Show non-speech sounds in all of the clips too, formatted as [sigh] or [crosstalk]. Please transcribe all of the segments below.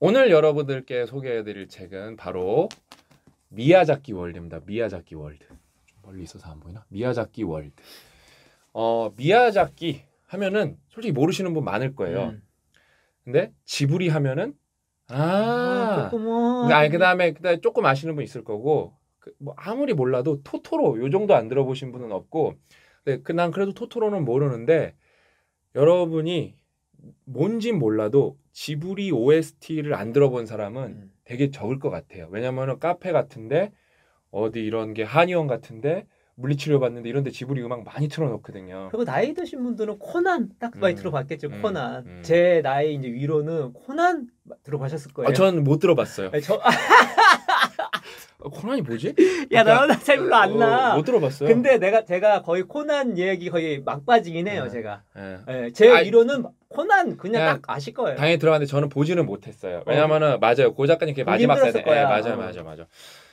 오늘 여러분들께 소개해드릴 책은 바로 미야자키 월드입니다. 미야자키 월드. 멀리 있어서 안 보이나? 미야자키 월드. 어, 미야자키 하면은 솔직히 모르시는 분 많을 거예요. 음. 근데 지브리 하면은 아, 아 그다음에 그다음에 조금 아시는 분 있을 거고 그, 뭐 아무리 몰라도 토토로 요 정도 안 들어보신 분은 없고 근데 그 난 그래도 토토로는 모르는데 여러분이 뭔진 몰라도 지브리 OST를 안 들어본 사람은 음. 되게 적을 것 같아요. 왜냐하면 카페 같은데 어디 이런 게 한의원 같은데 물리치료 받는데 이런데 지브리 음악 많이 틀어놓거든요. 그리고 나이 드신 분들은 코난 딱 많이 음, 들어봤겠죠. 음. 코난. 음. 제 나이 이제 위로는 코난 들어보셨을 거예요. 아, 저는 못 들어봤어요. 아니, 저... [laughs] 성함이 뭐지? [laughs] 야, 나나잘 별로 안 어, 나. 어, 못 들어봤어요. 근데 내가 제가 거의 코난 얘기 거의 막바지긴 해요, 네. 제가. 네. 네. 제 아, 이론은 코난 그냥, 그냥, 딱 아실 거예요. 당연히 들어갔는데 저는 보지는 못했어요. 어. 왜냐면은 어. 맞아요. 고 작가님 그 마지막 세대. 예, 맞아요, 어. 맞아요, 맞아요.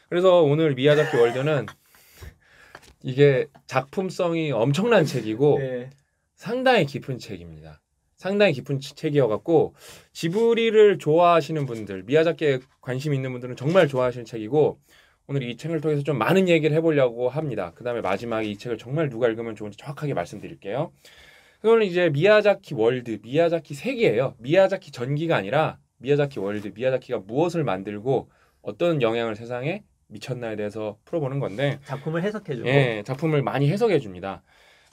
그래서 오늘 미야자키 월드는 [laughs] 이게 작품성이 엄청난 책이고 네. 상당히 깊은 책입니다. 상당히 깊은 책이어갖고 지브리를 좋아하시는 분들, 미야자키에 관심 있는 분들은 정말 좋아하시는 책이고 오늘 이 책을 통해서 좀 많은 얘기를 해보려고 합니다. 그 다음에 마지막에 이 책을 정말 누가 읽으면 좋은지 정확하게 말씀드릴게요. 그거는 이제 미야자키 월드, 미야자키 세계예요. 미야자키 전기가 아니라 미야자키 월드, 미야자키가 무엇을 만들고 어떤 영향을 세상에 미쳤나에 대해서 풀어보는 건데 작품을 해석해주고 예, 작품을 많이 해석해줍니다.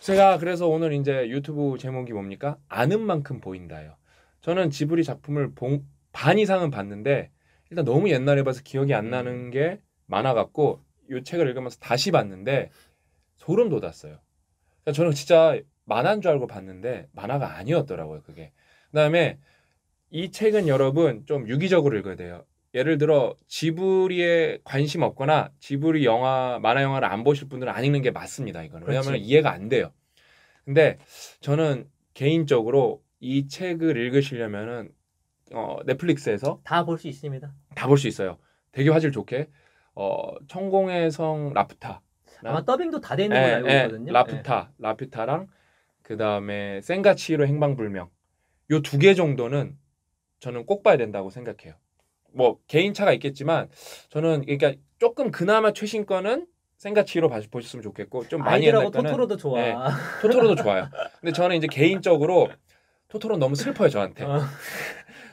제가 그래서 오늘 이제 유튜브 제목이 뭡니까? 아는 만큼 보인다요. 저는 지브리 작품을 봉, 반 이상은 봤는데 일단 너무 옛날에 봐서 기억이 안 나는 게 만화 같고이 책을 읽으면서 다시 봤는데 소름 돋았어요. 그러니까 저는 진짜 만화인 줄 알고 봤는데 만화가 아니었더라고요 그게. 그다음에 이 책은 여러분 좀 유기적으로 읽어야 돼요. 예를 들어 지브리에 관심 없거나 지브리 영화 만화 영화를 안 보실 분들은 안 읽는 게 맞습니다 이거는 왜냐하면 이해가 안 돼요. 근데 저는 개인적으로 이 책을 읽으시려면은 어, 넷플릭스에서 다 볼 수 있습니다. 다 볼 수 있어요. 되게 화질 좋게 어, 천공의 성 라프타. 아마 더빙도 다 되는 예, 걸 알고 예, 있거든요. 라프타, 예. 라프타랑 그 다음에 센가치로 행방불명. 요 두 개 정도는 저는 꼭 봐야 된다고 생각해요. 뭐 개인차가 있겠지만 저는 그러니까 조금 그나마 최신 거는 생가치로 보셨으면 좋겠고 좀 많이 옛날 거는 토토로도 좋아. 네, 토토로도 좋아요. 근데 저는 이제 개인적으로 토토로 너무 슬퍼요 저한테. 어.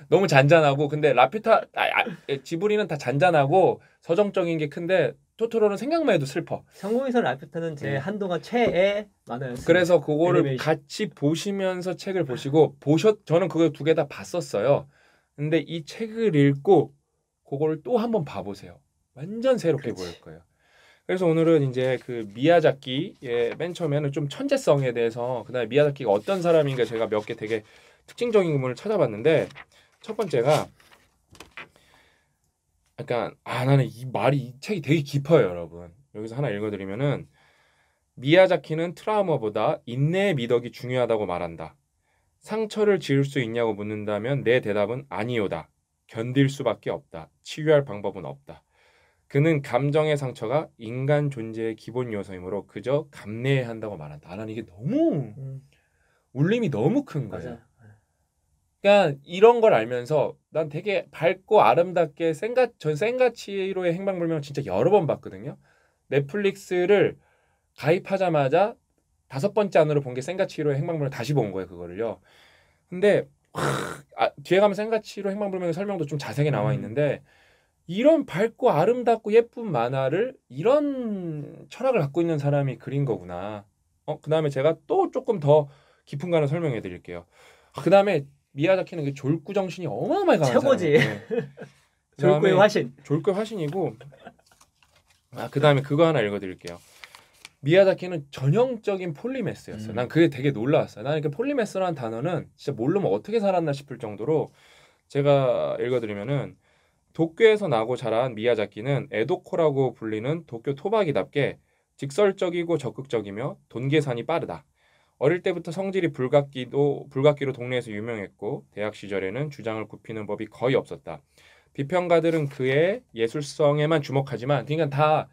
너무 잔잔하고 근데 라피타 아, 아, 예, 지브리는 다 잔잔하고 서정적인 게 큰데 토토로는 생각만 해도 슬퍼. 성공에서 라피타는 제 네. 한동안 최애 만화 그래서 그거를 애니메이션. 같이 보시면서 책을 보시고 보셨 저는 그거 두 개 다 봤었어요. 근데 이 책을 읽고 그거를 또 한 번 봐보세요. 완전 새롭게 그렇지. 보일 거예요. 그래서 오늘은 이제 그 미야자키의 맨 처음에는 좀 천재성에 대해서 그다음에 미야자키가 어떤 사람인가 제가 몇 개 되게 특징적인 부분을 찾아봤는데 첫 번째가 약간 아 나는 이 말이 이 책이 되게 깊어요, 여러분. 여기서 하나 읽어드리면은 미야자키는 트라우마보다 인내의 미덕이 중요하다고 말한다. 상처를 지울 수 있냐고 묻는다면 내 대답은 아니오다. 견딜 수밖에 없다. 치유할 방법은 없다. 그는 감정의 상처가 인간 존재의 기본 요소이므로 그저 감내해야 한다고 말한다. 아, 나는 이게 너무 음. 울림이 너무 큰 거예요. 맞아. 그러니까 이런 걸 알면서 난 되게 밝고 아름답게 생가 전 생가치로의 행방불명 진짜 여러 번 봤거든요. 넷플릭스를 가입하자마자 다섯 번째 안으로 본 게 생가치로의 행방불명 다시 본 거예요 그거를요. 근데 아, 뒤에 가면 생가치로 행방불명의 설명도 좀 자세하게 나와 음. 있는데 이런 밝고 아름답고 예쁜 만화를 이런 철학을 갖고 있는 사람이 그린 거구나. 어, 그다음에 제가 또 조금 더 깊은 거를 설명해 드릴게요. 아, 그다음에 미야자키는 그 졸구 정신이 어마어마하게 강한 최고지. 네. [laughs] 졸구의 화신. 졸구의 화신이고 아 그다음에 그거 하나 읽어드릴게요. 미야자키는 전형적인 폴리메스였어요. 음. 난 그게 되게 놀라웠어요. 나는 그 폴리메스라는 단어는 진짜 모르면 뭐 어떻게 살았나 싶을 정도로 제가 읽어드리면은 도쿄에서 나고 자란 미야자키는 에도코라고 불리는 도쿄 토박이답게 직설적이고 적극적이며 돈계산이 빠르다. 어릴 때부터 성질이 불같기도불같기로 동네에서 유명했고 대학 시절에는 주장을 굽히는 법이 거의 없었다. 비평가들은 그의 예술성에만 주목하지만 그러니까 다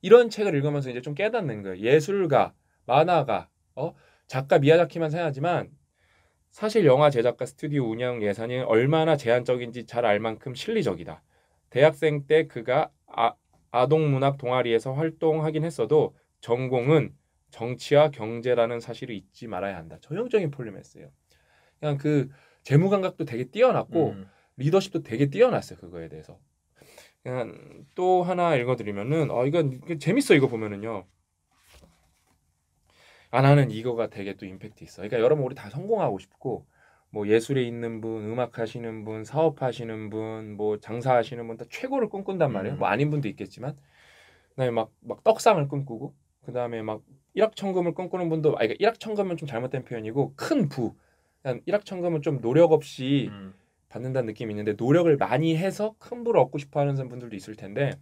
이런 책을 읽으면서 이제 좀 깨닫는 거예요. 예술가, 만화가, 어? 작가 미야자키만 생각하지만 사실 영화 제작과 스튜디오 운영 예산이 얼마나 제한적인지 잘 알 만큼 실리적이다. 대학생 때 그가 아, 아동문학 동아리에서 활동하긴 했어도 전공은 정치와 경제라는 사실을 잊지 말아야 한다. 전형적인 폴림 리 에세요. 그냥 그 재무 감각도 되게 뛰어났고 음. 리더십도 되게 뛰어났어요. 그거에 대해서. 그냥 또 하나 읽어드리면은 어 이거 재밌어 이거 보면은요. 아 나는 이거가 되게 또 임팩트 있어. 그러니까 여러분 우리 다 성공하고 싶고 뭐 예술에 있는 분, 음악 하시는 분, 사업 하시는 분, 뭐 장사 하시는 분 다 최고를 꿈꾼단 말이에요. 음. 뭐 아닌 분도 있겠지만 그다음에 막막 떡상을 꿈꾸고 그다음에 막 일확천금을 꿈꾸는 분도 아니 까 그러니까 일확천금은 좀 잘못된 표현이고 큰 부. 그러니까 일확천금은 좀 노력 없이 음. 받는다는 느낌이 있는데 노력을 많이 해서 큰 부를 얻고 싶어 하는 분들도 있을 텐데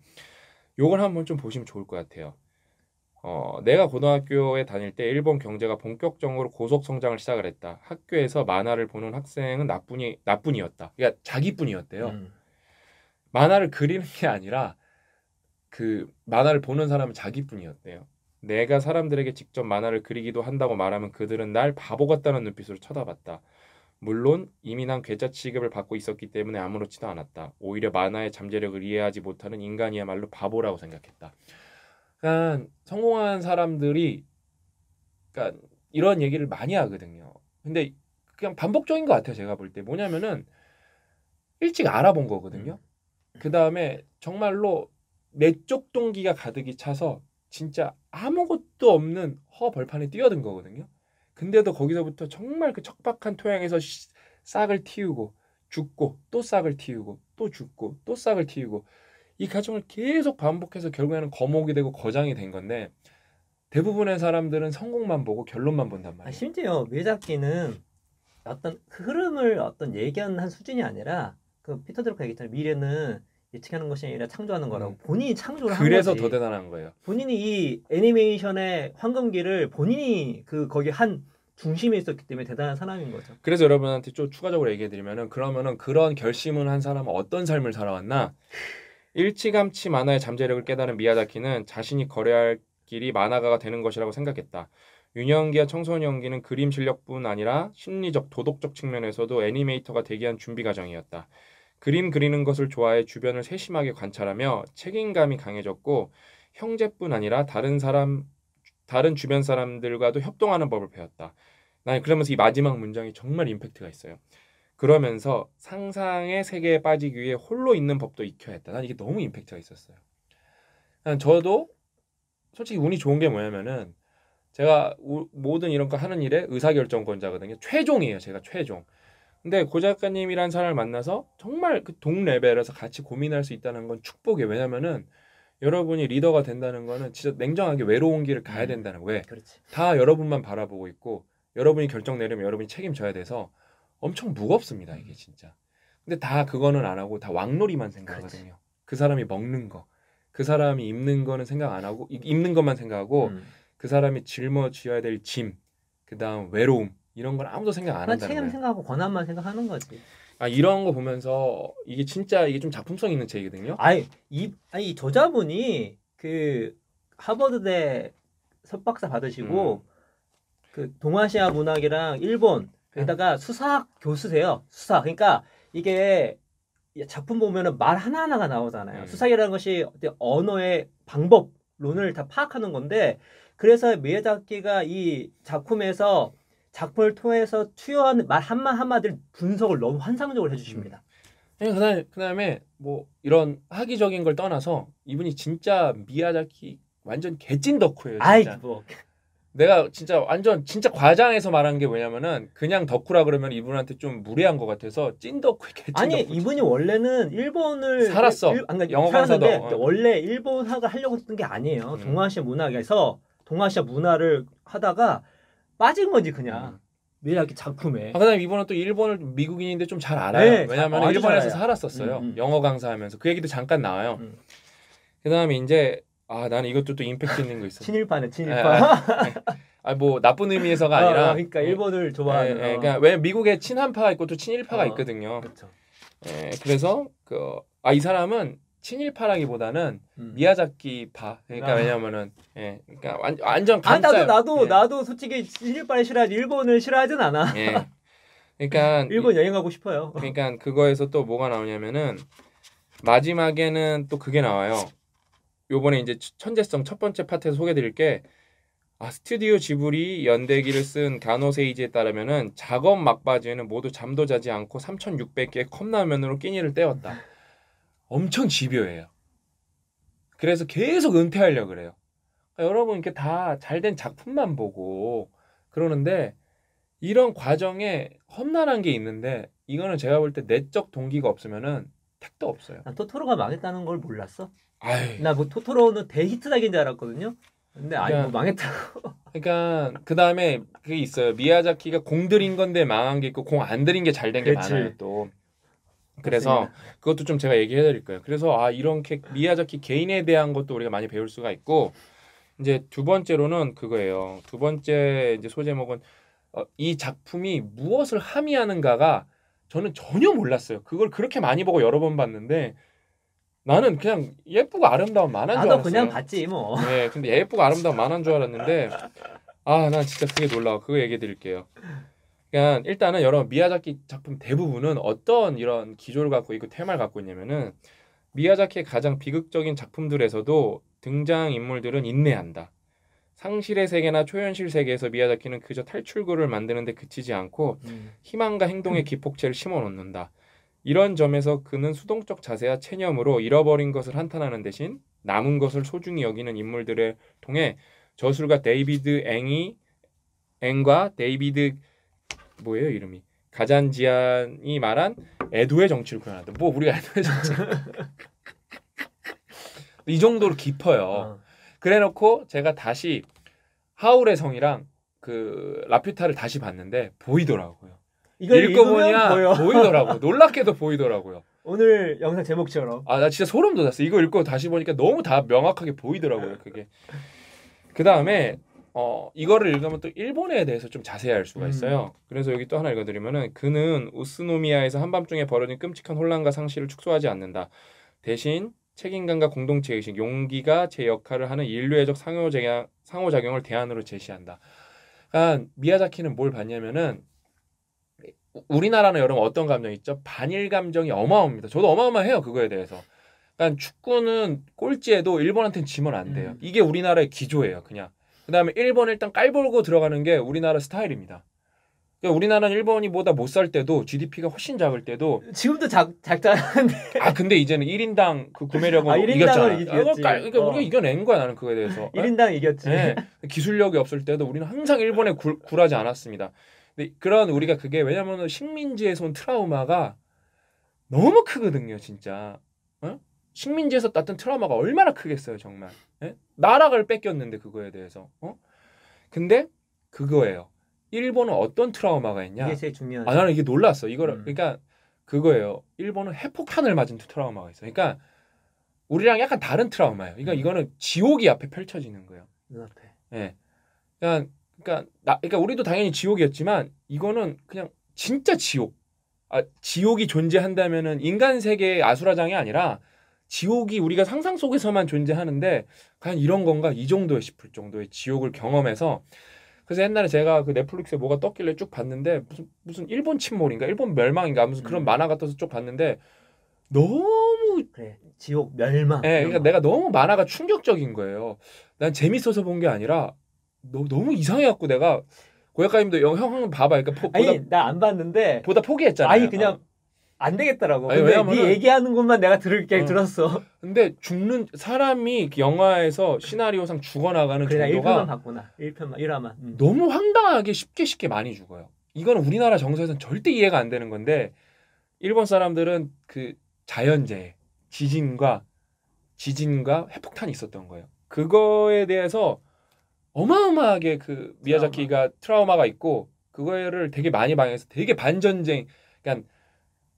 요걸 한번 좀 보시면 좋을 것 같아요. 어, 내가 고등학교에 다닐 때 일본 경제가 본격적으로 고속 성장을 시작을 했다. 학교에서 만화를 보는 학생은 나뿐이 나뿐이었다. 그러니까 자기뿐이었대요. 음. 만화를 그리는 게 아니라 그 만화를 보는 사람은 자기뿐이었대요. 내가 사람들에게 직접 만화를 그리기도 한다고 말하면 그들은 날 바보 같다는 눈빛으로 쳐다봤다. 물론 이미 난 괴짜 취급을 받고 있었기 때문에 아무렇지도 않았다. 오히려 만화의 잠재력을 이해하지 못하는 인간이야말로 바보라고 생각했다. 그러니까 성공한 사람들이 그러니까 이런 얘기를 많이 하거든요. 근데 그냥 반복적인 것 같아요. 제가 볼 때 뭐냐면은 일찍 알아본 거거든요. 음. 그 다음에 정말로 내 쪽 동기가 가득히 차서 진짜 아무것도 없는 허벌판에 뛰어든 거거든요. 근데도 거기서부터 정말 그 척박한 토양에서 싹을 틔우고 죽고 또 싹을 틔우고 또 죽고 또 싹을 틔우고 이 과정을 계속 반복해서 결국에는 거목이 되고 거장이 된 건데 대부분의 사람들은 성공만 보고 결론만 본단 아, 말이에요. 심지어 외작기는 어떤 그 흐름을 어떤 예견한 수준이 아니라 그 피터 드로크 얘기했던 미래는 예측하는 것이 아니라 음. 창조하는 거라고 음. 본인이 창조를 그래서 더 대단한 거예요. 본인이 이 애니메이션의 황금기를 본인이 그 거기 한 중심에 있었기 때문에 대단한 사람인 거죠. 그래서 여러분한테 좀 추가적으로 얘기해 드리면은 그러면은 그런 결심을 한 사람은 어떤 삶을 살아왔나? 일찌감치 만화의 잠재력을 깨달은 미야자키는 자신이 거래할 길이 만화가가 되는 것이라고 생각했다. 유년기와 청소년 기는 그림 실력뿐 아니라 심리적, 도덕적 측면에서도 애니메이터가 대기한 준비 과정이었다. 그림 그리는 것을 좋아해 주변을 세심하게 관찰하며 책임감이 강해졌고 형제뿐 아니라 다른 사람 다른 주변 사람들과도 협동하는 법을 배웠다. 난 그러면서 이 마지막 문장이 정말 임팩트가 있어요. 그러면서 상상의 세계에 빠지기 위해 홀로 있는 법도 익혀야 했다. 난 이게 너무 임팩트가 있었어요. 난 저도 솔직히 운이 좋은 게 뭐냐면은 제가 모든 이런 거 하는 일에 의사결정권자거든요. 최종이에요. 제가 최종. 근데 고 작가님이란 사람을 만나서 정말 그 동레벨에서 같이 고민할 수 있다는 건 축복이에요. 왜냐면은 여러분이 리더가 된다는 거는 진짜 냉정하게 외로운 길을 가야 음. 된다는 거예요. 그렇지. 다 여러분만 바라보고 있고 여러분이 결정 내리면 여러분이 책임져야 돼서 엄청 무겁습니다. 이게 음. 진짜. 근데 다 그거는 안 하고 다 왕놀이만 생각하거든요. 그렇지. 그 사람이 먹는 거, 그 사람이 입는 거는 생각 안 하고 입는 것만 생각하고 음. 그 사람이 짊어져야 될 짐, 그다음 외로움, 이런 걸 아무도 생각 안 한다는 책임 생각하고 권한만 생각하는 거지. 아 이런 거 보면서 이게 진짜 이게 좀 작품성 있는 책이거든요. 아니 이 아니 저자분이 그 하버드대 석박사 받으시고 음. 그 동아시아 문학이랑 일본 게다가 음. 수사학 교수세요. 수사. 그러니까 이게 작품 보면은 말 하나하나가 나오잖아요. 음. 수사이라는 것이 언어의 방법론을 다 파악하는 건데 그래서 미에자키가 이 작품에서 작품을 통해서 투여한말 한마 디 한마디를 분석을 너무 환상적으로 음. 해주십니다. 음. 그다음 그다음에 뭐 이런 학위적인 걸 떠나서 이분이 진짜 미야자키 완전 개찐 덕후예요. 진짜. 아이, 뭐. 내가 진짜 완전 진짜 과장해서 말한 게 뭐냐면은 그냥 덕후라 그러면 이분한테 좀 무례한 것 같아서 찐 덕후 개찐 아니 덕후 이분이 원래는 일본을 살았어. 일, 아니, 영어 강사도 어. 원래 일본화가 하려고 했던 게 아니에요. 음. 동아시아 문학에서 동아시아 문화를 하다가 빠진 건지 그냥. 왜 음. 이렇게 작품에. 아, 그다음에 이번은 또 일본을 미국인인데 좀 잘 알아요. 네, 왜냐하면 아, 일본에서 알아요. 살았었어요. 음, 음. 영어 강사하면서 그 얘기도 잠깐 나와요. 음. 그다음에 이제 아 나는 이것도 또 임팩트 있는 거 있어. 친일파네 예, 예. 친일파. [laughs] 아뭐 나쁜 의미에서가 어, 어, 아니라. 어, 그러니까 일본을 예, 좋아하는. 예, 예, 그러니까 왜 미국에 친한파가 있고 또 친일파가 어, 있거든요. 그렇죠. 예, 그래서 그 아 이 사람은 친일파라기보다는 음. 미야자키파 그러니까 아. 왜냐면은 예 그러니까 완, 완전 아 나도 나도 예. 나도 솔직히 친일파를 싫어하지 일본을 싫어하진 않아 예 그러니까 [laughs] 일본 여행 가고 싶어요 그러니까 그거에서 또 뭐가 나오냐면은 마지막에는 또 그게 나와요 요번에 이제 천재성 첫 번째 파트에서 소개드릴 게 아, 스튜디오 지브리 연대기를 쓴 가노세이지에 따르면은 작업 막바지에는 모두 잠도 자지 않고 3,600개의 컵라면으로 끼니를 때웠다. 엄청 집요해요. 그래서 계속 은퇴하려 그래요. 그러니까 여러분 이렇게 다 잘된 작품만 보고 그러는데 이런 과정에 험난한 게 있는데 이거는 제가 볼 때 내적 동기가 없으면은 택도 없어요. 난 토토로가 망했다는 걸 몰랐어. 나 뭐 토토로는 대히트작인 줄 알았거든요. 근데 아니 뭐 그러니까, 뭐 망했다고. 그러니까 그 다음에 그게 있어요. 미야자키가 공 들인 건데 망한 게 있고 공 안 들인 게 잘 된 게 많아요 또. 그래서 그것도 좀 제가 얘기해 드릴 거예요. 그래서 아 이런 캐, 미야자키 개인에 대한 것도 우리가 많이 배울 수가 있고 이제 두 번째로는 그거예요. 두 번째 이제 소제목은 어, 이 작품이 무엇을 함의하는가가 저는 전혀 몰랐어요. 그걸 그렇게 많이 보고 여러 번 봤는데 나는 그냥 예쁘고 아름다운 만화인 줄 알았어요. 나도 그냥 봤지 뭐. 네, 근데 예쁘고 아름다운 만화인 줄 알았는데 아, 난 진짜 그게 놀라워. 그거 얘기해 드릴게요. 그러니까 일단은 여러 미야자키 작품 대부분은 어떤 이런 기조를 갖고 있고 테마를 갖고 있냐면은 미야자키의 가장 비극적인 작품들에서도 등장 인물들은 인내한다. 상실의 세계나 초현실 세계에서 미야자키는 그저 탈출구를 만드는데 그치지 않고 음. 희망과 행동의 [laughs] 기폭제를 심어 놓는다. 이런 점에서 그는 수동적 자세와 체념으로 잃어버린 것을 한탄하는 대신 남은 것을 소중히 여기는 인물들을 통해 저술가 데이비드 앵이 앵과 데이비드 뭐예요 이름이 가잔지안이 말한 에도의 정치를 구현한다. 뭐 우리가 [laughs] 에도의 정치 이 정도로 깊어요. 어. 그래놓고 제가 다시 하울의 성이랑 그 라퓨타를 다시 봤는데 보이더라고요. 이걸 읽어보냐 보이더라고. 요 [laughs] 놀랍게도 보이더라고요. 오늘 영상 제목처럼. 아 나 진짜 소름 돋았어. 이거 읽고 다시 보니까 너무 다 명확하게 보이더라고요. 그게 그 다음에 어, 이거를 읽으면 또 일본에 대해서 좀 자세히 알 수가 음. 있어요. 음. 그래서 여기 또 하나 읽어드리면은 그는 우스노미아에서 한밤중에 벌어진 끔찍한 혼란과 상실을 축소하지 않는다. 대신 책임감과 공동체 의식, 용기가 제 역할을 하는 인류애적 상호작용, 상호작용을 대안으로 제시한다. 그러니까 미야자키는 뭘 봤냐면은 우리나라는 여러분 어떤 감정이 있죠? 반일 감정이 어마어마합니다. 저도 어마어마해요 그거에 대해서. 그러니까 축구는 꼴찌에도 일본한테는 지면 안 돼요. 음. 이게 우리나라의 기조예요, 그냥. 그다음에 일본 일단 깔볼고 들어가는 게 우리나라 스타일입니다. 그러니까 우리나라는 일본이 보다 못살 때도 GDP가 훨씬 작을 때도 지금도 작 작다는데 [laughs] 아 근데 이제는 1인당 그 구매력은 아, 이겼잖아. 이겼지. 아, 그러니까 어. 우리가 이겨낸 거야 나는 그거에 대해서. 1인당 [laughs] 이겼지. 네. 기술력이 없을 때도 우리는 항상 일본에 굴, 굴하지 않았습니다. 근데 그런 우리가 그게 왜냐면 은 식민지에서 온 트라우마가 너무 크거든요, 진짜. 어? 식민지에서 났던 트라우마가 얼마나 크겠어요, 정말. 예? 나라를 뺏겼는데 그거에 대해서. 어? 근데 그거예요. 일본은 어떤 트라우마가 있냐? 이게 제일 중요한. 아 나는 이게 놀랐어. 이거를 음. 그러니까 그거예요. 일본은 핵폭탄을 맞은 트라우마가 있어. 그러니까 우리랑 약간 다른 트라우마예요. 그러니까 음. 이거는 지옥이 앞에 펼쳐지는 거예요. 눈앞에. 예. 그러니까 그러니까 나 그러니까 우리도 당연히 지옥이었지만 이거는 그냥 진짜 지옥. 아 지옥이 존재한다면은 인간 세계의 아수라장이 아니라 지옥이 우리가 상상 속에서만 존재하는데 과연 이런 건가 이 정도에 싶을 정도의 지옥을 경험해서 그래서 옛날에 제가 그 넷플릭스에 뭐가 떴길래 쭉 봤는데 무슨 무슨 일본 침몰인가 일본 멸망인가 무슨 그런 음. 만화 가떠서쭉 봤는데 너무 그래, 네, 지옥 멸망. 예, 네, 그러니까 내가 너무 만화가 충격적인 거예요. 난 재밌어서 본 게 아니라 너, 너무 이상해 갖고 내가 고약가님도 형, 형 봐봐. 그러니까 포, 보 아니 나 안 봤는데 보다 포기했잖아요. 아니 그냥 어. 안 되겠더라고. 아니, 근데 네 왜냐면은, 네 얘기하는 것만 내가 들을게 응. 어. 들었어. 근데 죽는 사람이 그 영화에서 시나리오상 죽어나가는 그래, 정도가 1편만 봤구나. 1편만 1화만. 응. 음. 너무 황당하게 쉽게 쉽게 많이 죽어요. 이건 우리나라 정서에서는 절대 이해가 안 되는 건데 일본 사람들은 그 자연재해, 지진과 지진과 핵폭탄이 있었던 거예요. 그거에 대해서 어마어마하게 그 미야자키가 트라우마. 트라우마가 있고 그거를 되게 많이 방해해서 되게 반전쟁 그러니까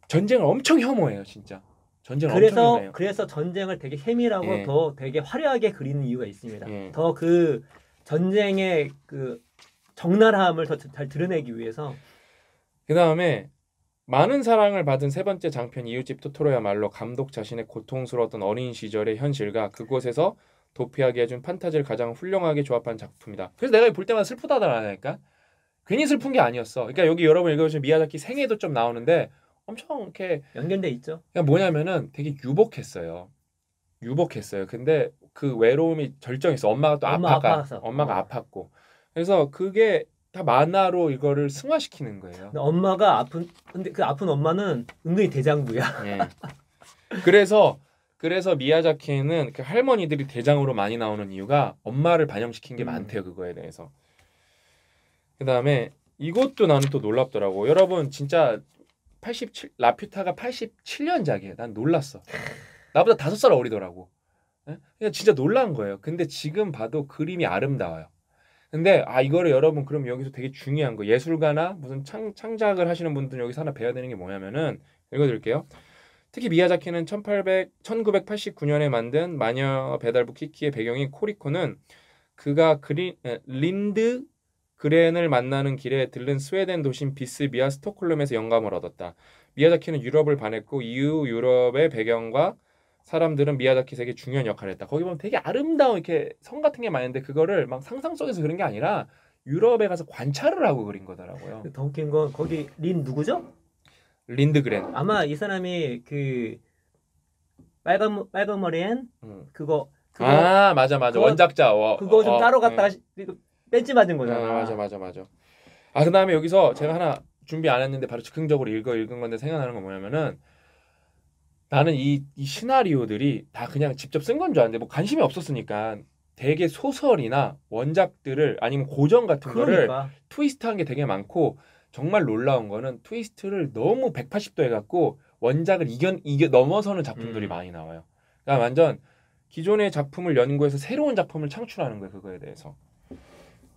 전쟁을 엄청 혐오해요, 진짜. 전쟁 그래서 엄청 그래서 전쟁을 되게 해밀하고 예. 더 되게 화려하게 그리는 이유가 있습니다. 예. 더그 전쟁의 그 적나라함을 더 잘 드러내기 위해서 그 다음에 많은 사랑을 받은 세 번째 장편 이웃집 토토로야말로 감독 자신의 고통스러웠던 어린 시절의 현실과 그곳에서 도피하게 해준 판타지를 가장 훌륭하게 조합한 작품이다. 그래서 내가 볼 때마다 슬프다다라니까 그러니까. 괜히 슬픈 게 아니었어. 그러니까 여기 여러분 읽어주시면 미야자키 생애도 좀 나오는데 엄청 이렇게 연결돼 있죠. 그냥 그러니까 뭐냐면은 되게 유복했어요. 유복했어요. 근데 그 외로움이 절정했어. 엄마가 또 엄마 아파가 아팠어. 엄마가 어. 아팠고. 그래서 그게 다 만화로 이거를 승화시키는 거예요. 엄마가 아픈 근데 그 아픈 엄마는 은근히 대장부야. 네. 그래서 그래서 미야자키는 그 할머니들이 대장으로 많이 나오는 이유가 엄마를 반영시킨 게 음. 많대요 그거에 대해서. 그 다음에 이것도 나는 또 놀랍더라고. 여러분 진짜 87 라퓨타가 87년작이에요. 난 놀랐어. 나보다 다섯 살 어리더라고. 예? 그냥 그러니까 진짜 놀란 거예요. 근데 지금 봐도 그림이 아름다워요. 근데 아 이거를 여러분 그럼 여기서 되게 중요한 거 예술가나 무슨 창, 창작을 하시는 분들 여기서 하나 배워야 되는 게 뭐냐면은 읽어드릴게요. 특히 미야자키는 1800, 1989년에 만든 마녀 배달부 키키의 배경인 코리코는 그가 그린 에, 린드 그레엔을 만나는 길에 들른 스웨덴 도심 비스비아 스톡홀름에서 영감을 얻었다. 미야자키는 유럽을 반했고 이후 유럽의 배경과 사람들은 미야자키에게 중요한 역할을 했다. 거기 보면 되게 아름다운 이렇게 성 같은 게 많은데 그거를 막 상상 속에서 그런 게 아니라 유럽에 가서 관찰을 하고 그린 거더라고요. 더 웃긴 건 거기 린 누구죠? 린드그렌. 아마 이 사람이 그 빨간 빨간 머리엔 음. 그거, 그거 아 맞아 맞아 그거, 원작자 어, 그거 좀 어, 따로 음. 갔다가 음. 뺏지 맞은 거잖아. 아, 맞아 맞아 맞아. 아 그다음에 여기서 제가 하나 준비 안 했는데 바로 즉흥적으로 읽어 읽은 건데 생각나는 건 뭐냐면은 나는 이, 이 시나리오들이 다 그냥 직접 쓴 건 줄 알았는데 뭐 관심이 없었으니까 되게 소설이나 원작들을 아니면 고전 같은 그러니까. 거를 트위스트한 게 되게 많고 정말 놀라운 거는 트위스트를 너무 180도 해갖고 원작을 이겨, 이겨 넘어서는 작품들이 음. 많이 나와요. 그러니까 완전 기존의 작품을 연구해서 새로운 작품을 창출하는 거예요 그거에 대해서.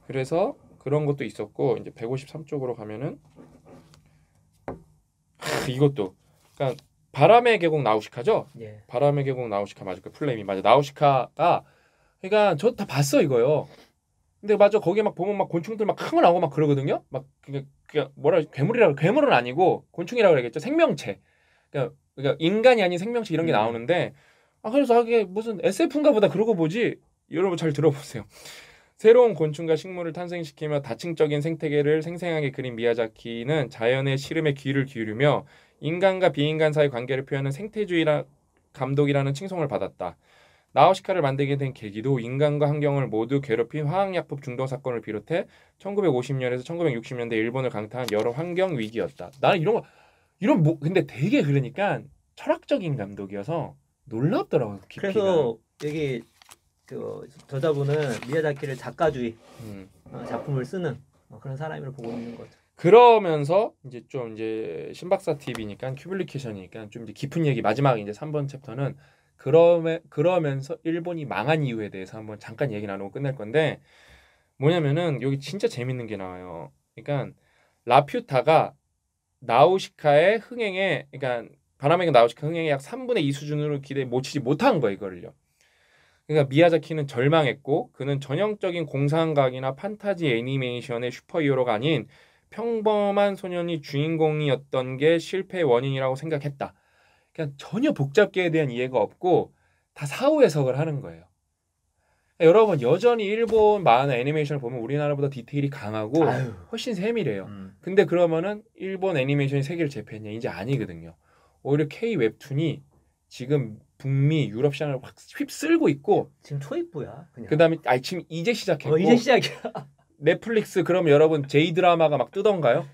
그래서 그런 것도 있었고 이제 153쪽으로 가면은 하, 이것도 그러니까 바람의 계곡 나우시카죠? 예. 바람의 계곡 나우시카 맞을 거 그 플레임이 맞아. 나우시카가 그러니까 저 다 봤어 이거요. 근데 맞아 거기 막 보면 막 곤충들 막큰거 나오고 막 그러거든요. 막 그냥, 그냥 뭐라 괴물이라 괴물은 아니고 곤충이라고 그야겠죠 생명체. 그러니까, 그러니까 인간이 아닌 생명체 이런 게 음. 나오는데 아 그래서 아, 이게 무슨 SF인가 보다 그러고 보지. 여러분 잘 들어보세요. 새로운 곤충과 식물을 탄생시키며 다층적인 생태계를 생생하게 그린 미야자키는 자연의 시름에 귀를 기울이며 인간과 비인간 사이 관계를 표현하는 생태주의라 감독이라는 칭송을 받았다. 나우시카를 만들게 된 계기도 인간과 환경을 모두 괴롭힌 화학약품 중독 사건을 비롯해 1950년에서 1960년대 일본을 강타한 여러 환경 위기였다. 나는 이런 거 이런 뭐 근데 되게 그러니까 철학적인 감독이어서 놀랍더라고. 깊이가. 그래서 여기 그 저자분은 미야자키를 작가주의 음. 어, 작품을 쓰는 어, 그런 사람으로 보고 있는 거죠. 그러면서 이제 좀 이제 신박사 팁이니까 큐블리케이션이니까 좀 이제 깊은 얘기 마지막 이제 3번 챕터는 그러면 그러면서 일본이 망한 이유에 대해서 한번 잠깐 얘기 나누고 끝낼 건데 뭐냐면은 여기 진짜 재밌는 게 나와요. 그러니까 라퓨타가 나우시카의 흥행에 그러니까 바람에게 나우시카 흥행에 약 3분의 2 수준으로 기대 못치지 못한 거예요, 이거를요. 그러니까 미야자키는 절망했고 그는 전형적인 공상각이나 판타지 애니메이션의 슈퍼히어로가 아닌 평범한 소년이 주인공이었던 게 실패의 원인이라고 생각했다. 그냥 그러니까 전혀 복잡계에 대한 이해가 없고 다 사후 해석을 하는 거예요. 그러니까 여러분 여전히 일본 만화 애니메이션을 보면 우리나라보다 디테일이 강하고 아유. 훨씬 세밀해요. 음. 근데 그러면은 일본 애니메이션이 세계를 제패했냐 이제 아니거든요. 오히려 K 웹툰이 지금 북미 유럽 시장을 확 휩쓸고 있고 지금 초입부야. 그다음에아 지금 이제 시작했고 어, 이제 시작이야. [laughs] 넷플릭스 그럼 여러분 제이 드라마가 막 뜨던가요?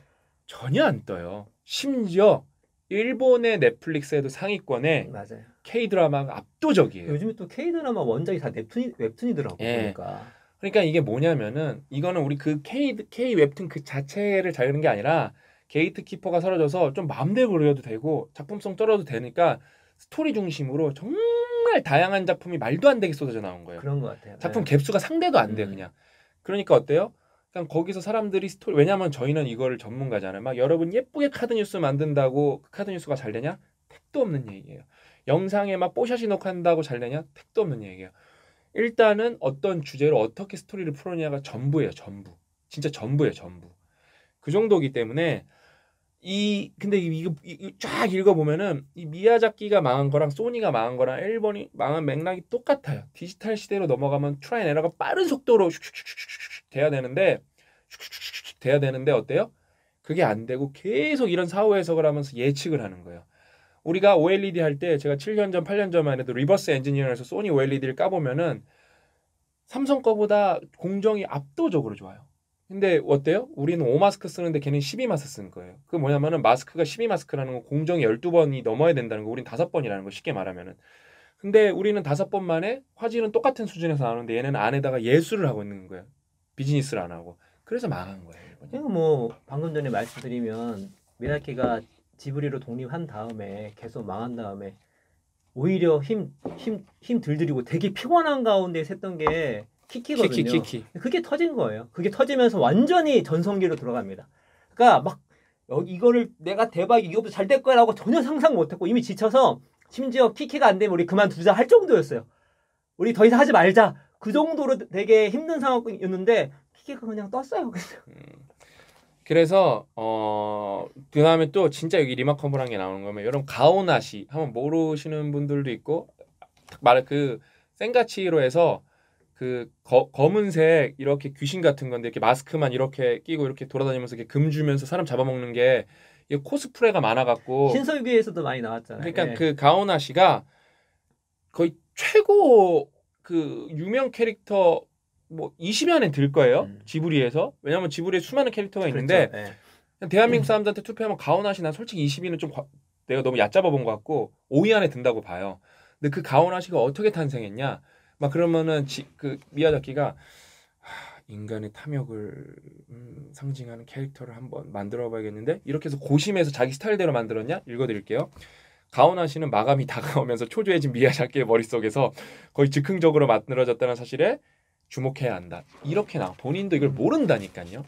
전혀 안 떠요. 심지어 일본의 넷플릭스에도 상위권에 맞아요. K 드라마가 압도적이에요. 요즘에 또 K 드라마 원작이 다 웹툰이 웹툰이더라고 예. 그러니까. 그러니까 이게 뭐냐면은 이거는 우리 그 K K 웹툰 그 자체를 자르는 게 아니라 게이트 키퍼가 사라져서 좀 마음대로 그려도 되고 작품성 떨어도 되니까 스토리 중심으로 정말 다양한 작품이 말도 안 되게 쏟아져 나온 거예요. 그런 것 같아요. 작품 네. 갭수가 상대도 안 돼요, 음. 그냥. 그러니까 어때요? 그냥 거기서 사람들이 스토리 왜냐하면 저희는 이걸 전문가잖아요. 막 여러분 예쁘게 카드 뉴스 만든다고 그 카드 뉴스가 잘 되냐? 택도 없는 얘기예요. 영상에 막 뽀샷이 녹한다고 잘 되냐? 택도 없는 얘기예요. 일단은 어떤 주제로 어떻게 스토리를 풀어내냐가 전부예요, 전부. 진짜 전부예요, 전부. 그 정도기 때문에 이 근데 이거 쫙 읽어보면은 이 미야자키가 망한 거랑 소니가 망한 거랑 일본이 망한 맥락이 똑같아요. 디지털 시대로 넘어가면 트라이 에러가 빠른 속도로 슉슉슉슉 돼야 되는데 슉슉슉슉 돼야 되는데 어때요? 그게 안 되고 계속 이런 사후 해석을 하면서 예측을 하는 거예요. 우리가 OLED 할 때 제가 7년 전, 8년 전만 해도 리버스 엔지니어에서 소니 OLED를 까보면은 삼성 거보다 공정이 압도적으로 좋아요. 근데 어때요? 우리는 5마스크 쓰는데 걔는 12마스크 쓴 거예요. 그 뭐냐면은 마스크가 12마스크라는 건 공정이 12번이 넘어야 된다는 거, 우린 5번이라는 거 쉽게 말하면은. 근데 우리는 5번 만에 화질은 똑같은 수준에서 나오는데 얘는 안에다가 예술을 하고 있는 거예요. 비즈니스를 안 하고. 그래서 망한 거예요. 이거 그러니까 뭐 방금 전에 말씀드리면 미나키가 지브리로 독립한 다음에 계속 망한 다음에 오히려 힘 힘 힘 들들이고 되게 피곤한 가운데 했던 게 키키거든요. 키키, 키키. 그게 터진 거예요. 그게 터지면서 완전히 전성기로 들어갑니다. 그러니까 막 이거를 내가 대박 이거부터 뭐 잘될 거야라고 전혀 상상 못했고 이미 지쳐서 심지어 키키가 안 되면 우리 그만두자 할 정도였어요. 우리 더 이상 하지 말자. 그 정도로 되게 힘든 상황이었는데 키키가 그냥 떴어요. 그래서 음. 어 그다음에 또 진짜 여기 리마커블한 게 나오는 거면 여러분 가오나시 한번 모르시는 분들도 있고 말그 생가치로해서 그 거, 검은색 이렇게 귀신 같은 건데 이렇게 마스크만 이렇게 끼고 이렇게 돌아다니면서 이렇게 금 주면서 사람 잡아먹는 게 이 코스프레가 많아갖고 신설교에서도 많이 나왔잖아요. 그러니까 예. 그 가오나 씨가 거의 최고 그 유명 캐릭터 뭐 20위 안에 들 거예요. 음. 지브리에서 왜냐하면 지브리에 수많은 캐릭터가 그렇죠. 있는데 그렇죠. 예. 대한민국 사람들한테 투표하면 가오나 씨나 솔직히 20위는 좀 과, 내가 너무 얕잡아 본것 같고 5위 안에 든다고 봐요. 근데 그 가오나 씨가 어떻게 탄생했냐? 막 그러면은 지, 그 미야자키가 하, 인간의 탐욕을 음, 상징하는 캐릭터를 한번 만들어봐야겠는데 이렇게 해서 고심해서 자기 스타일대로 만들었냐 읽어드릴게요. 가오나 씨는 마감이 [laughs] 다가오면서 초조해진 미야자키의 머릿속에서 거의 즉흥적으로 만들어졌다는 사실에 주목해야 한다. 이렇게 나 본인도 이걸 모른다니까요.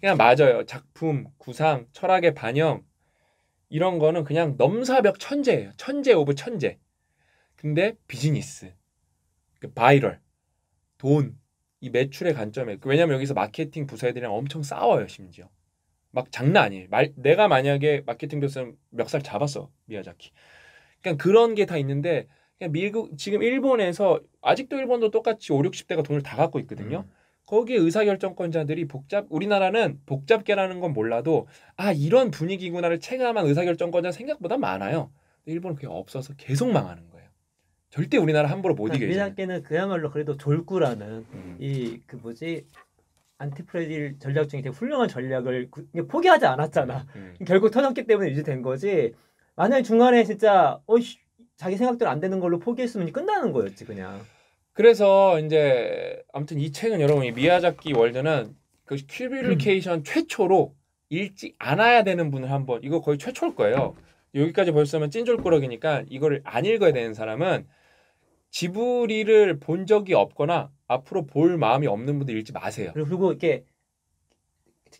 그냥 맞아요. 작품, 구상, 철학의 반영 이런 거는 그냥 넘사벽 천재예요. 천재 오브 천재. 근데 비즈니스 그 바이럴, 돈, 이 매출의 관점에 왜냐면 여기서 마케팅 부서애들이랑 엄청 싸워요 심지어 막 장난 아니에요. 말, 내가 만약에 마케팅 부서는 멱살 잡았어 미야자키. 그러니까 그런 게 다 있는데 그냥 미국 지금 일본에서 아직도 일본도 똑같이 5, 60대가 돈을 다 갖고 있거든요. 음. 거기에 의사결정권자들이 복잡 우리나라는 복잡계라는 건 몰라도 아 이런 분위기구나를 체감한 의사결정권자 생각보다 많아요. 일본은 그게 없어서 계속 망하는 거예요. 절대 우리나라 함부로 못 그러니까 이겨. 미나케는 그야말로 그래도 졸구라는 음. 이그 뭐지 안티프레딜 전략 중에 되게 훌륭한 전략을 구, 포기하지 않았잖아. 음. 음. [laughs] 결국 터졌기 때문에 유지된 거지. 만약에 중간에 진짜 어 자기 생각대로 안 되는 걸로 포기했으면 끝나는 거였지 그냥. 그래서 이제 아무튼 이 책은 여러분이 미야자키 월드는 그큐비케이션 음. 최초로 읽지 않아야 되는 분을 한번 이거 거의 최초일 거예요. 여기까지 벌써면 찐졸꾸러기니까 이거를 안 읽어야 되는 사람은 지브리를 본 적이 없거나 앞으로 볼 마음이 없는 분들 읽지 마세요. 그리고 이렇게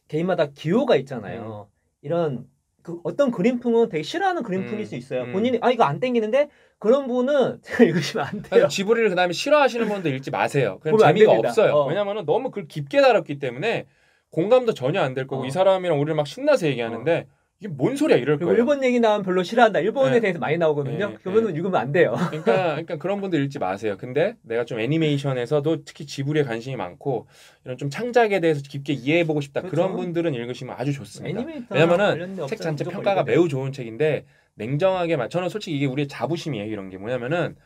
개인마다 기호가 있잖아요. 음. 이런 그 어떤 그림풍은 되게 싫어하는 그림풍일 음, 수 있어요. 음. 본인이 아 이거 안 땡기는데 그런 분은 [laughs] 제가 읽으시면 안 돼요. 그러니까 지브리를 그다음에 싫어하시는 분들 읽지 마세요. 그냥 재미가 없어요. 어. 왜냐면 너무 그 깊게 다뤘기 때문에 공감도 전혀 안 될 거고 어. 이 사람이랑 우리를 막 신나서 얘기하는데 어. 이게 뭔 소리야 이럴 거예요. 일본 얘기 나면 별로 싫어한다. 일본에 네. 대해서 많이 나오거든요. 네. 네. 그거는 네. 읽으면 안 돼요. 그러니까, 그러니까 [laughs] 그런 분들 읽지 마세요. 근데 내가 좀 애니메이션에서도 특히 지브리에 관심이 많고 이런 좀 창작에 대해서 깊게 이해해보고 싶다. 그렇죠. 그런 분들은 읽으시면 아주 좋습니다. 왜냐면은 책 전체 평가가 매우 좋은 책인데 냉정하게 말. 저는 솔직히 이게 우리의 자부심이에요. 이런 게 뭐냐면은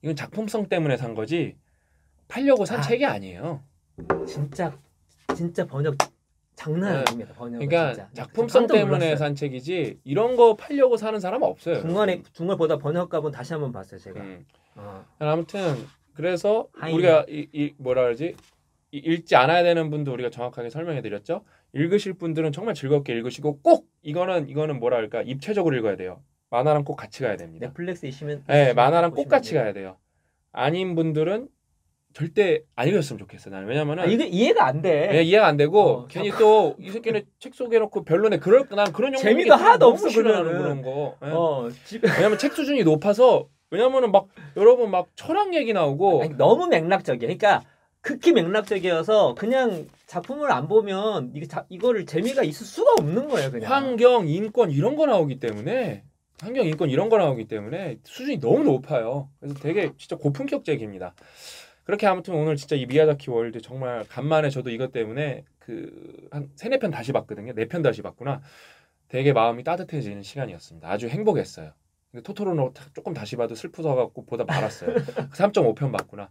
이건 작품성 때문에 산 거지 팔려고 산 아, 책이 아니에요. 진짜 진짜 번역 장난 네. 아닙니다. 번 그러니까 진짜. 작품성 때문에 산 책이지 이런 거 팔려고 사는 사람 없어요. 중간에 중간보다 번역값은 다시 한번 봤어요 제가. 음. 어. 아, 아무튼 그래서 하이네. 우리가 이, 이 뭐라 그러지 이, 읽지 않아야 되는 분도 우리가 정확하게 설명해 드렸죠. 읽으실 분들은 정말 즐겁게 읽으시고 꼭 이거는 이거는 뭐라 할까 입체적으로 읽어야 돼요. 만화랑 꼭 같이 가야 됩니다. 넷플릭스 이시면 네, 만화랑 꼭 같이 가야 돼요. 아닌 분들은 절대 안 읽었으면 좋겠어 나는 왜냐면은 아, 이게 이해가 안 돼. 예, 이해가 안 되고 어, 괜히 또 이 새끼는 책 소개해놓고 별론에 그럴 난 그런 용도 재미도 하나도 없어 그러는 그런 거. 예. 어, 집... 왜냐면 책 수준이 높아서 왜냐면은 막 여러분 막 철학 얘기 나오고 아니, 너무 맥락적이야. 그러니까 극히 맥락적이어서 그냥 작품을 안 보면 이게 자, 이거를 재미가 있을 수가 없는 거예요. 그냥 환경, 인권 이런 거 나오기 때문에 환경, 인권 이런 거 나오기 때문에 수준이 너무 높아요. 그래서 되게 진짜 고품격 책입니다. 그렇게 아무튼 오늘 진짜 이 미야자키 월드 정말 간만에 저도 이것 때문에 그 한 세네 편 다시 봤거든요. 네 편 다시 봤구나. 되게 마음이 따뜻해지는 시간이었습니다. 아주 행복했어요. 근데 토토로는 조금 다시 봐도 슬프서 갖고 보다 말았어요. 3.5편 그 봤구나.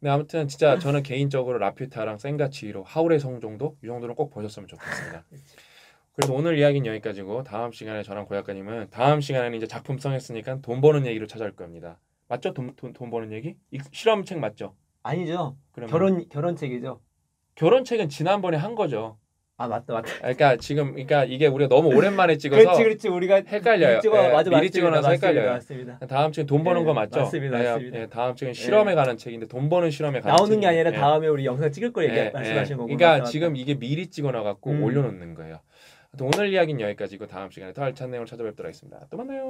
근데 아무튼 진짜 저는 개인적으로 라퓨타랑 생가치로 하울의 성 정도 이 정도는 꼭 보셨으면 좋겠습니다. [laughs] 그렇죠. 그래서 오늘 이야기는 여기까지고 다음 시간에 저랑 고약가님은 다음 시간에는 이제 작품성 했으니까 돈 버는 얘기로 찾아올 겁니다. 맞죠? 돈, 돈, 돈 버는 얘기? 실험책 맞죠? 아니죠. 그러면. 결혼 결혼책이죠. 결혼책은 지난번에 한 거죠. 아 맞다 맞다. 아, 그러니까 지금 그러니까 이게 우리가 너무 오랜만에 [laughs] 찍어서 그렇지 그렇지 우리가 헷갈려요. 찍어, 예, 맞아, 미리 찍어놔서 헷갈려요. 맞습니다. 다음 주에 돈 버는 예, 거 맞죠? 맞습니다. 예, 맞습니다. 예, 다음 주에 예. 실험에 관한 책인데 돈 버는 실험에 관한 나오는 책이. 게 아니라 예. 다음에 우리 영상 찍을 거 얘기 예, 말씀하신 거고. 그러니까 맞다, 지금 이게 미리 찍어놔 갖고 음. 올려놓는 거예요. 오늘 이야기는 여기까지고 다음 시간에 더 알찬 내용을 찾아뵙도록 하겠습니다. 또 만나요.